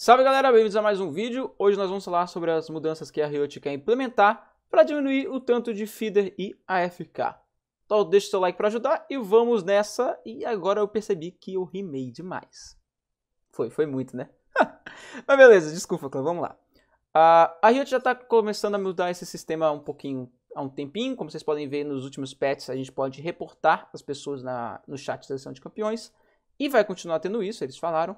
Salve galera, bem-vindos a mais um vídeo. Hoje nós vamos falar sobre as mudanças que a Riot quer implementar para diminuir o tanto de feeder e AFK. Então deixa o seu like para ajudar e vamos nessa. E agora eu percebi que eu rimei demais. Foi, foi muito, né? Mas beleza, desculpa, vamos lá. Uh, a Riot já está começando a mudar esse sistema um pouquinho há um tempinho. Como vocês podem ver nos últimos patches, a gente pode reportar as pessoas na, no chat da seleção de campeões. E vai continuar tendo isso, eles falaram.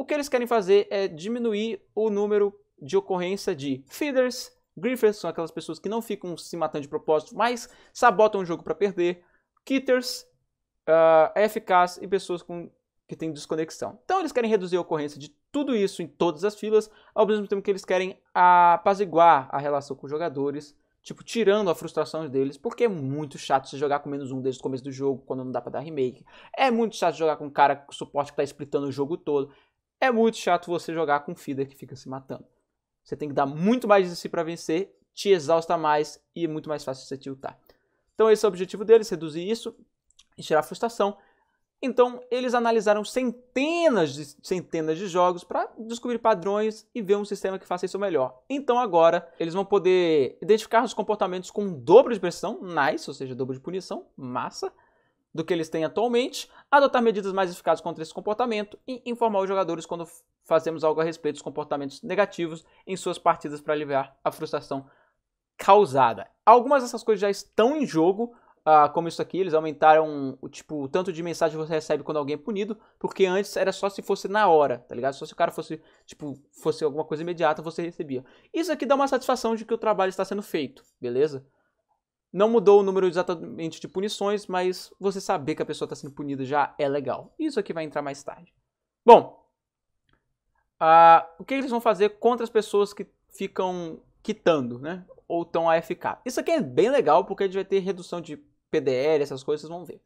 O que eles querem fazer é diminuir o número de ocorrência de feeders, griefers, são aquelas pessoas que não ficam se matando de propósito, mas sabotam o jogo para perder, kitters, uh, ah, FKs e pessoas com, que têm desconexão. Então eles querem reduzir a ocorrência de tudo isso em todas as filas, ao mesmo tempo que eles querem apaziguar a relação com os jogadores, tipo, tirando a frustração deles, porque é muito chato se jogar com menos um desde o começo do jogo, quando não dá pra dar remake. É muito chato jogar com um cara com suporte que tá explitando o jogo todo. É muito chato você jogar com feeder que fica se matando. Você tem que dar muito mais de si para vencer, te exausta mais e é muito mais fácil você tiltar. Então esse é o objetivo deles, reduzir isso e tirar a frustração. Então eles analisaram centenas de centenas de jogos para descobrir padrões e ver um sistema que faça isso melhor. Então agora eles vão poder identificar os comportamentos com dobro de pressão, nice, ou seja, dobro de punição, massa do que eles têm atualmente, adotar medidas mais eficazes contra esse comportamento e informar os jogadores quando fazemos algo a respeito dos comportamentos negativos em suas partidas para aliviar a frustração causada. Algumas dessas coisas já estão em jogo, uh, como isso aqui, eles aumentaram o tipo o tanto de mensagem que você recebe quando alguém é punido, porque antes era só se fosse na hora, tá ligado? Só se o cara fosse, tipo, fosse alguma coisa imediata, você recebia. Isso aqui dá uma satisfação de que o trabalho está sendo feito, beleza? Não mudou o número exatamente de punições, mas você saber que a pessoa está sendo punida já é legal. Isso aqui é vai entrar mais tarde. Bom, uh, o que eles vão fazer contra as pessoas que ficam quitando, né? Ou estão AFK. Isso aqui é bem legal porque a gente vai ter redução de PDL, essas coisas, vocês vão ver.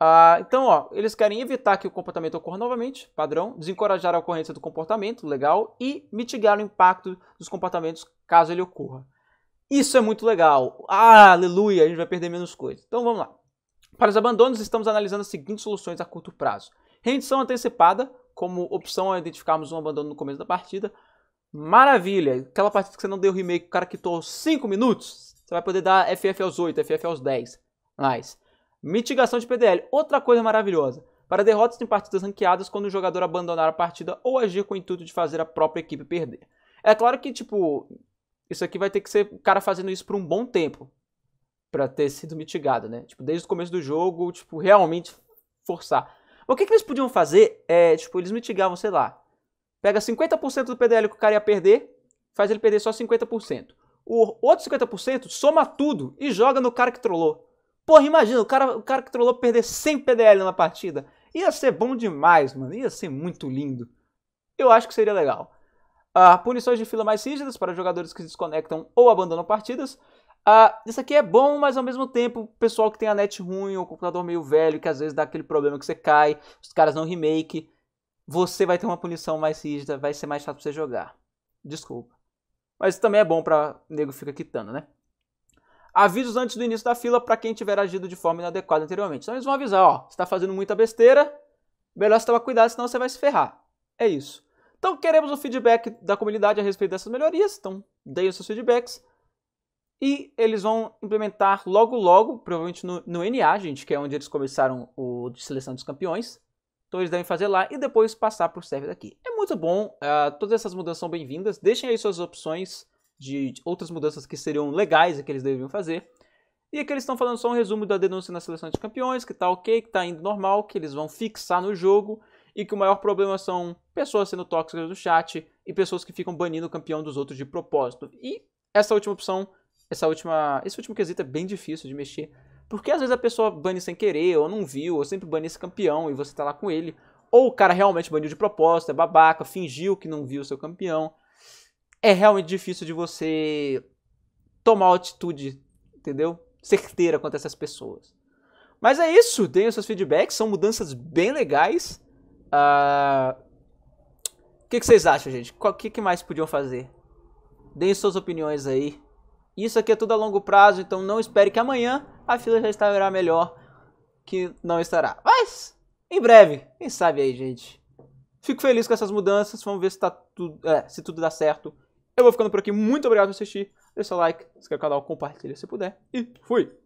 Uh, então, ó, eles querem evitar que o comportamento ocorra novamente, padrão, desencorajar a ocorrência do comportamento, legal, e mitigar o impacto dos comportamentos caso ele ocorra. Isso é muito legal. Ah, aleluia, a gente vai perder menos coisas. Então vamos lá. Para os abandonos, estamos analisando as seguintes soluções a curto prazo. Rendição antecipada, como opção a identificarmos um abandono no começo da partida. Maravilha! Aquela partida que você não deu remake, o cara quitou 5 minutos, você vai poder dar FF aos 8, FF aos 10. Nice. Mitigação de PDL, outra coisa maravilhosa. Para derrotas em partidas ranqueadas, quando o jogador abandonar a partida ou agir com o intuito de fazer a própria equipe perder. É claro que, tipo, isso aqui vai ter que ser o cara fazendo isso por um bom tempo para ter sido mitigado, né? Tipo, desde o começo do jogo, tipo, realmente forçar. O que, que eles podiam fazer é, tipo, eles mitigavam, sei lá, pega 50% do PDL que o cara ia perder, faz ele perder só 50%. O outro 50% soma tudo e joga no cara que trollou. Porra, imagina, o cara, o cara que trollou perder 100 PDL na partida. Ia ser bom demais, mano. Ia ser muito lindo. Eu acho que seria legal. Uh, punições de fila mais rígidas para jogadores que desconectam ou abandonam partidas. Uh, isso aqui é bom, mas ao mesmo tempo, pessoal que tem a net ruim, ou computador meio velho, que às vezes dá aquele problema que você cai, os caras não remake, você vai ter uma punição mais rígida, vai ser mais chato pra você jogar. Desculpa. Mas também é bom pra nego fica quitando, né? Avisos antes do início da fila para quem tiver agido de forma inadequada anteriormente. Então eles vão avisar, ó, você tá fazendo muita besteira, melhor você tomar cuidado, senão você vai se ferrar. É isso. Então queremos o feedback da comunidade a respeito dessas melhorias, então deem os seus feedbacks. E eles vão implementar logo logo, provavelmente no, no NA, gente, que é onde eles começaram o de seleção dos campeões. Então eles devem fazer lá e depois passar para o server daqui. É muito bom, uh, todas essas mudanças são bem-vindas. Deixem aí suas opções de, outras mudanças que seriam legais e que eles deveriam fazer. E aqui eles estão falando só um resumo da denúncia na seleção de campeões, que está ok, que está indo normal, que eles vão fixar no jogo e que o maior problema são pessoas sendo tóxicas do chat e pessoas que ficam banindo o campeão dos outros de propósito. E essa última opção, essa última, esse último quesito é bem difícil de mexer, porque às vezes a pessoa bane sem querer, ou não viu, ou sempre bane esse campeão e você tá lá com ele, ou o cara realmente baniu de propósito, é babaca, fingiu que não viu o seu campeão. É realmente difícil de você tomar uma atitude, entendeu? Certeira contra essas pessoas. Mas é isso, tenham seus feedbacks, são mudanças bem legais. Ah, o que, que, vocês acham, gente? O que, que mais podiam fazer? Deem suas opiniões aí. Isso aqui é tudo a longo prazo, então não espere que amanhã a fila já estará melhor, que não estará. Mas, em breve, quem sabe aí, gente. Fico feliz com essas mudanças, vamos ver se, tá tudo, é, se tudo dá certo. Eu vou ficando por aqui, muito obrigado por assistir, deixa o like, se inscreve no canal, compartilha se puder e fui!